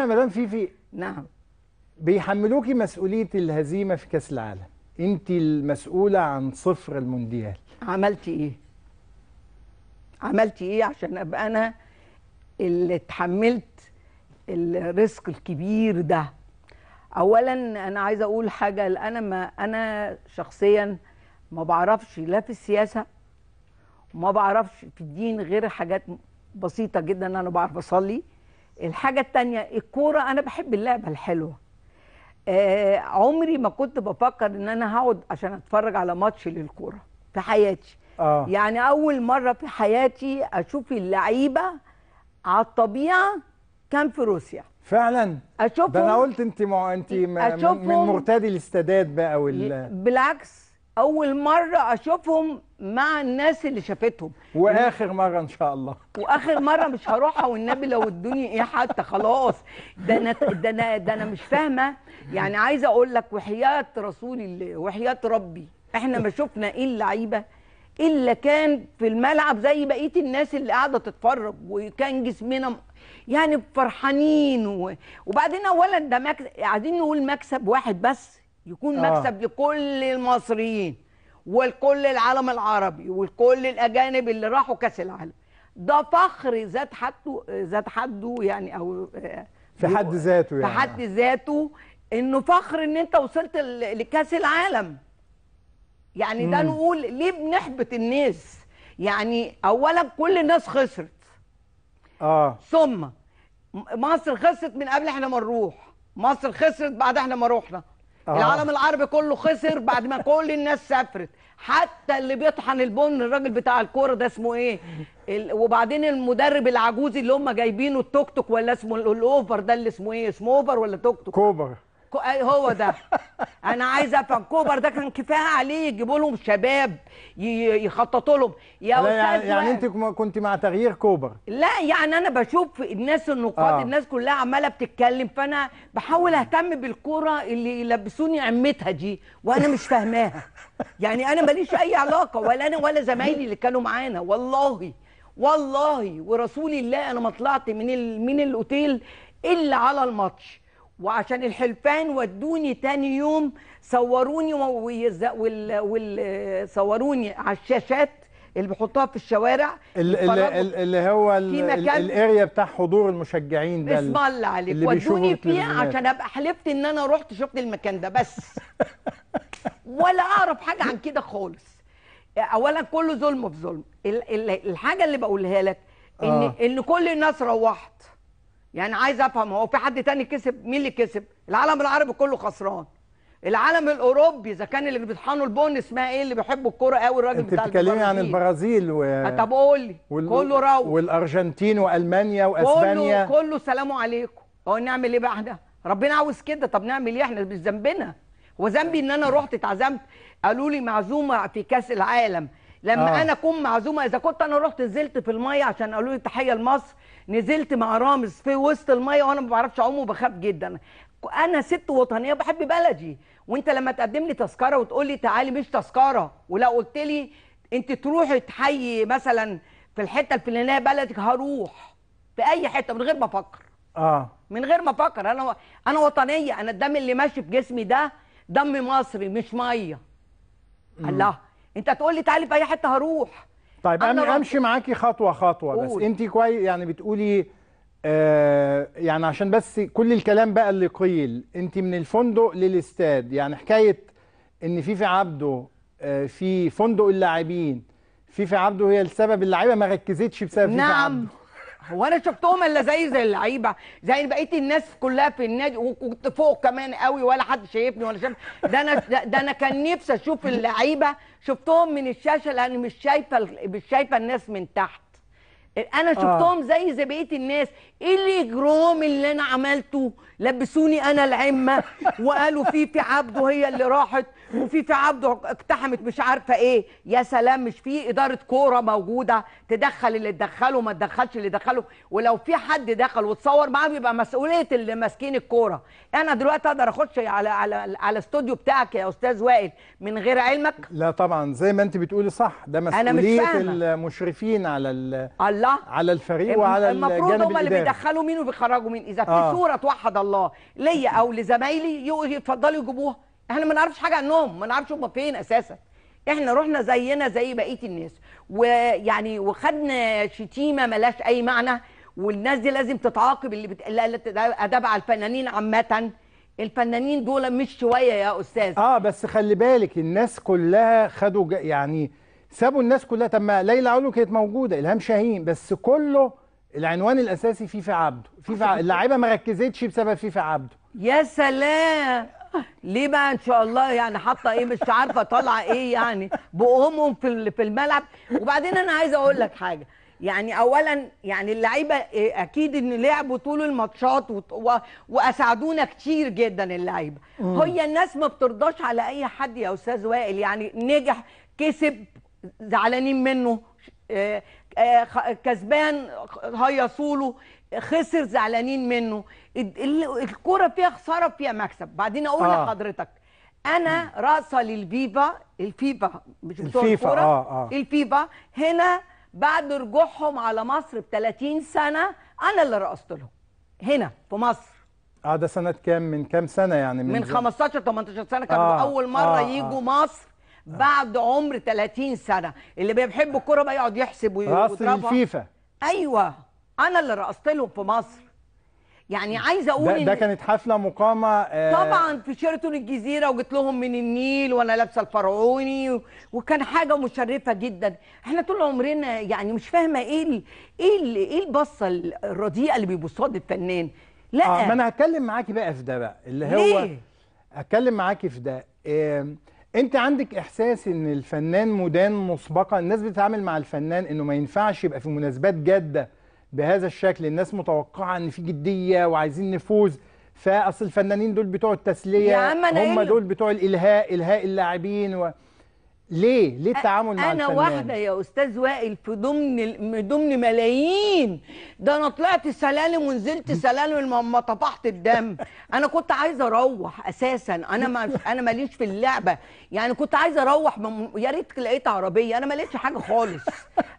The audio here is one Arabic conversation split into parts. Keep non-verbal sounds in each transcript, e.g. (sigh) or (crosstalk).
يا مدام فيفي نعم بيحملوكي مسؤوليه الهزيمه في كاس العالم انت المسؤوله عن صفر المونديال عملتي ايه عملتي ايه عشان ابقى انا اللي اتحملت الريسك الكبير ده اولا انا عايزه اقول حاجه انا ما انا شخصيا ما بعرفش لا في السياسه وما بعرفش في الدين غير حاجات بسيطه جدا انا بعرف اصلي الحاجة التانية الكورة أنا بحب اللعبة الحلوة آه عمري ما كنت بفكر إن أنا هقعد عشان أتفرج على ماتش للكورة في حياتي آه. يعني أول مرة في حياتي أشوف اللعيبة على الطبيعة كان في روسيا فعلا اشوفهم ده انا قلت انت مع... انت من مرتدي الاستادات بقى وال بالعكس اول مره اشوفهم مع الناس اللي شافتهم واخر مره ان شاء الله واخر مره مش هروحها والنبي لو ادوني ايه حتى خلاص ده انا ده انا ده انا مش فاهمه يعني عايزه اقول لك وحياه رسول الله وحياه ربي احنا ما شفنا ايه اللعيبه الا كان في الملعب زي بقيه الناس اللي قاعده تتفرج وكان جسمنا يعني فرحانين و... وبعدين اولا ده مكسب عايزين نقول مكسب واحد بس يكون آه. مكسب لكل المصريين ولكل العالم العربي ولكل الاجانب اللي راحوا كاس العالم ده فخر ذات حده ذات حده يعني او في حد ذاته يعني في حد ذاته انه فخر ان انت وصلت لكاس العالم يعني ده نقول ليه بنحبط الناس يعني اولا كل الناس خسرت اه ثم مصر خسرت من قبل احنا ما نروح مصر خسرت بعد احنا ما روحنا آه. العالم العربي كله خسر بعد ما كل الناس سافرت حتى اللي بيطحن البن الراجل بتاع الكوره ده اسمه ايه ال... وبعدين المدرب العجوزي اللي هم جايبينه التوك توك ولا اسمه الاوفر ده اللي اسمه ايه اسمه اوفر ولا توك توك كوبر هو ده انا عايزه فانكوبر ده كان كفايه عليه يجيبوا لهم شباب يخططوا لهم يا يعني- استاذ يعني, يعني انت كنت مع تغيير كوبر لا يعني انا بشوف الناس النقاد آه. الناس كلها عماله بتتكلم فانا بحاول اهتم بالكوره اللي يلبسوني عمتها دي وانا مش فاهماها يعني انا ماليش اي علاقه ولا انا ولا زمايلي اللي كانوا معانا والله والله ورسول الله انا ما طلعت من من الاوتيل الا على الماتش وعشان الحلفان ودوني تاني يوم صوروني وال... وال... صوروني على الشاشات اللي بيحطوها في الشوارع اللي, اللي, اللي هو الاريا بتاع حضور المشجعين ده اسم الله عليك اللي ودوني فيه عشان ابقى حلفت ان انا رحت شفت المكان ده بس (laughs) ولا اعرف حاجه عن كده خالص اولا كله ظلم في ظلم الحاجه اللي بقولها لك ان آه. ان كل الناس روحت يعني عايز افهم هو في حد تاني كسب مين اللي كسب العالم العربي كله خسران العالم الاوروبي اذا كان اللي بيطحنوا البون اسمها ايه اللي بيحبوا الكوره قوي الراجل بتاع انت بتتكلمي عن البرازيل و آه، طب قول لي وال... كله روح والارجنتين والمانيا واسبانيا كله كله سلام عليكم هو نعمل ايه بقى ربنا عاوز كده طب نعمل ايه احنا مش ذنبنا ذنبي ان انا رحت اتعزمت قالوا لي معزومه في كاس العالم لما آه. انا اكون معزومه اذا كنت انا رحت نزلت في الميه عشان قالوا لي تحيه لمصر نزلت مع رامز في وسط الميه وانا ما بعرفش اعوم وبخاف جدا انا ست وطنيه بحب بلدي وانت لما تقدم لي تذكره وتقول لي تعالي مش تذكره ولو قلت لي انت تروحي تحيي مثلا في الحته الفلانيه بلدك هروح في اي حته من غير ما افكر اه من غير ما افكر انا انا وطنيه انا الدم اللي ماشي في جسمي ده دم مصري مش ميه الله انت تقول لي تعالي في اي حته هروح طيب انا امشي معاكي خطوه خطوه قول. بس انت كويس يعني بتقولي آه يعني عشان بس كل الكلام بقى اللي قيل انت من الفندق للاستاد يعني حكايه ان فيفي عبده آه في فندق اللاعبين فيفي عبده هي السبب اللعيبه ما ركزتش بسبب نعم. فيفي عبده هو انا شفتهم الا زي زي اللعيبه زي بقيه الناس كلها في النادي وكنت فوق كمان قوي ولا حد شايفني ولا شايف ده انا ده انا كان نفسي اشوف اللعيبه شفتهم من الشاشه لان مش شايفه مش شايفه الناس من تحت انا آه. شفتهم زي زي بقيه الناس ايه اللي جروم اللي انا عملته لبسوني انا العمه وقالوا في في عبده هي اللي راحت وفي تعبد اقتحمت مش عارفه ايه يا سلام مش في اداره كوره موجوده تدخل اللي تدخله ما تدخلش اللي تدخله ولو في حد دخل وتصور معاه بيبقى مسؤوليه اللي ماسكين الكوره انا دلوقتي اقدر اخش على على على الاستوديو بتاعك يا استاذ وائل من غير علمك لا طبعا زي ما انت بتقولي صح ده مسؤوليه المشرفين على الله على الفريق وعلى المفروض هم اللي بيدخلوا مين وبيخرجوا مين اذا في آه. صوره توحد الله ليا او لزمايلي يتفضلوا يجيبوها احنا ما نعرفش حاجه عنهم ما نعرفش هم فين اساسا احنا رحنا زينا زي بقيه الناس ويعني وخدنا شتيمه ملاش اي معنى والناس دي لازم تتعاقب اللي بت... ادب على الفنانين عامه الفنانين دول مش شويه يا استاذ اه بس خلي بالك الناس كلها خدوا ج... يعني سابوا الناس كلها طب ما ليلى علو كانت موجوده الهام شاهين بس كله العنوان الاساسي فيفا عبده فيفا اللعيبه ما ركزتش بسبب فيفا عبده يا سلام ليه بقى ان شاء الله يعني حاطه ايه مش عارفه طالعه ايه يعني بقومهم في في الملعب وبعدين انا عايزه اقول لك حاجه يعني اولا يعني اللعيبه إيه، اكيد ان لعبوا طول الماتشات واساعدونا كتير جدا اللعيبه هي الناس ما بترضاش على اي حد يا استاذ وائل يعني نجح كسب زعلانين منه آه، آه، كسبان هيصوله خسر زعلانين منه الكوره فيها خساره فيها مكسب بعدين اقول آه. لحضرتك انا راسه للفيفا الفيفا مش الفيفا آه آه. الفيفا هنا بعد رجوعهم على مصر ب 30 سنه انا اللي رقصت لهم هنا في مصر اه ده سنه كام من كام سنه يعني من, من 15 18 سنه كانوا آه اول مره آه يجوا آه مصر بعد عمر 30 سنه اللي بيحب الكوره بقى يقعد يحسب ويضربها راس الفيفا ايوه انا اللي رقصت لهم في مصر يعني عايزه اقول ده, ده كانت حفله مقامه آه طبعا في شيرتون الجزيره وجيت لهم من النيل وانا لابسه الفرعوني وكان حاجه مشرفه جدا احنا طول عمرنا يعني مش فاهمه ايه الـ ايه الـ ايه البصه الرديئه اللي بيبصها الفنان لا آه ما انا هتكلم معاكي بقى في ده بقى اللي هو ليه؟ هتكلم معاكي في ده إيه انت عندك احساس ان الفنان مدان مسبقا الناس بتتعامل مع الفنان انه ما ينفعش يبقى في مناسبات جاده بهذا الشكل الناس متوقعه ان في جديه وعايزين نفوز فاصل الفنانين دول بتوع التسليه هم دول بتوع الالهاء الهاء اللاعبين و... ليه ليه التعامل مع الفنان انا واحده يا استاذ وائل في ضمن ضمن ملايين ده انا طلعت سلالم ونزلت (laughs) سلالم لما طفحت الدم انا كنت عايزه اروح اساسا انا ما انا ماليش في اللعبه يعني كنت عايزه اروح من... يا ريت لقيت عربيه انا ما لقيتش حاجه خالص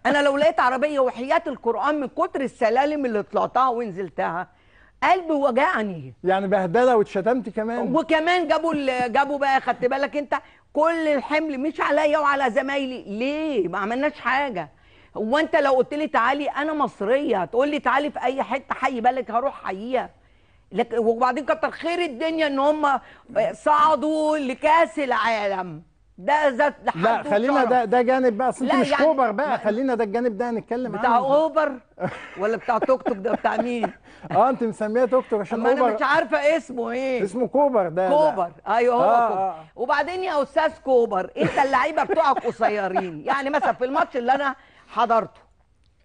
انا لو لقيت عربيه وحياه القران من كتر السلالم اللي طلعتها ونزلتها قلبي وجعني يعني بهدله واتشتمت كمان وكمان جابوا جابوا بقى خدت بالك انت كل الحمل مش عليا وعلى زمايلي ليه ما عملناش حاجه هو انت لو قلت لي تعالي انا مصريه تقول لي تعالي في اي حته حي بالك هروح حييها وبعدين كتر خير الدنيا ان هم صعدوا لكاس العالم ده ذات لحد لا خلينا ده ده جانب بقى اصل انت مش يعني كوبر بقى خلينا ده الجانب ده هنتكلم بتاع عنه بتاع اوبر (laughs) ولا بتاع توك توك ده بتاع مين؟ (laughs) اه انت مسميه توك توك عشان اوبر انا مش عارفه اسمه ايه اسمه كوبر ده كوبر ده. ايوه هو آه كوبر آه. وبعدين يا استاذ كوبر انت اللعيبه بتوعك قصيرين يعني مثلا في الماتش اللي انا حضرته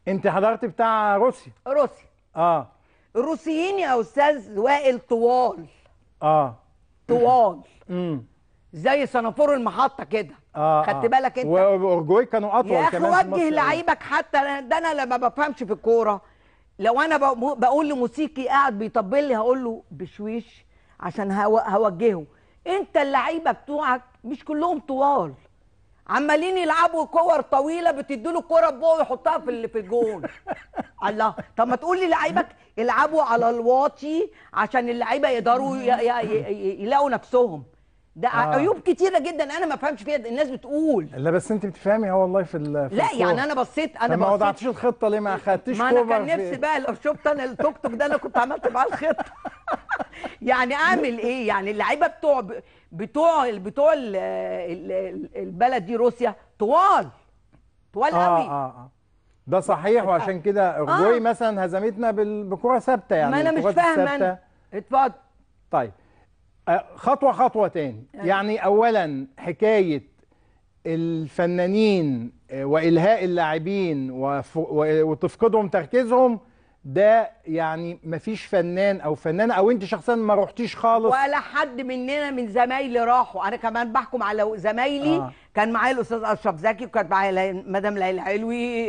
انت حضرت بتاع روسيا روسيا اه الروسيين يا استاذ وائل طوال اه طوال امم زي صنافور المحطه كده آه،, آه خدت بالك انت واورجواي كانوا اطول يا كمان يا اخي وجه يعني. لعيبك حتى ده انا لما بفهمش في الكوره لو انا بقول لموسيقي قاعد بيطبل لي هقول له بشويش عشان هوجهه انت اللعيبه بتوعك مش كلهم طوال عمالين يلعبوا كور طويله بتدوا له في بقه يحطها في في الجون (laughs) الله طب ما تقول لي لعيبك العبوا على الواطي عشان اللعيبه يقدروا يلاقوا نفسهم ده آه. عيوب كتيره جدا انا ما فهمش فيها الناس بتقول لا بس انت بتفهمي اه والله في, في لا الكورة. يعني انا بصيت انا ما وضعتيش الخطه ليه ما خدتيش ما انا كان نفسي بقى لو شفت انا التوك توك ده انا كنت عملت معاه الخطه (laughs) يعني اعمل ايه يعني اللعيبه بتوع بتوع بتوع البلد دي روسيا طوال طوال آه قوي آه آه. ده صحيح وعشان كده اورجواي آه. مثلا هزمتنا بكره ثابته يعني ما انا مش فاهمه انا اتفضل طيب آه، خطوه خطوه تاني يعني, يعني اولا حكايه الفنانين آه، والهاء اللاعبين وتفقدهم تركيزهم ده يعني مفيش فنان او فنانه او انت شخصيا ما روحتيش خالص ولا حد مننا من زمايلي راحوا انا كمان بحكم على زمايلي آه. كان معايا الاستاذ اشرف زكي وكانت معايا مدام ليلى علوي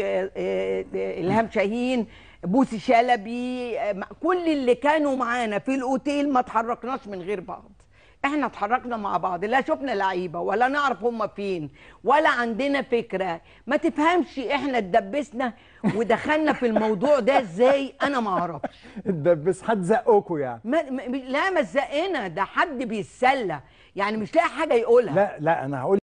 الهام شاهين بوسي شلبي كل اللي كانوا معانا في الاوتيل ما اتحركناش من غير بعض احنا اتحركنا مع بعض لا شفنا لعيبه ولا نعرف هم فين ولا عندنا فكره ما تفهمش احنا اتدبسنا ودخلنا في الموضوع ده ازاي انا ما اعرفش اتدبس حد زقكم يعني ما لا ما زقنا ده حد بيتسلى يعني مش لاقي حاجه يقولها لا لا انا هقول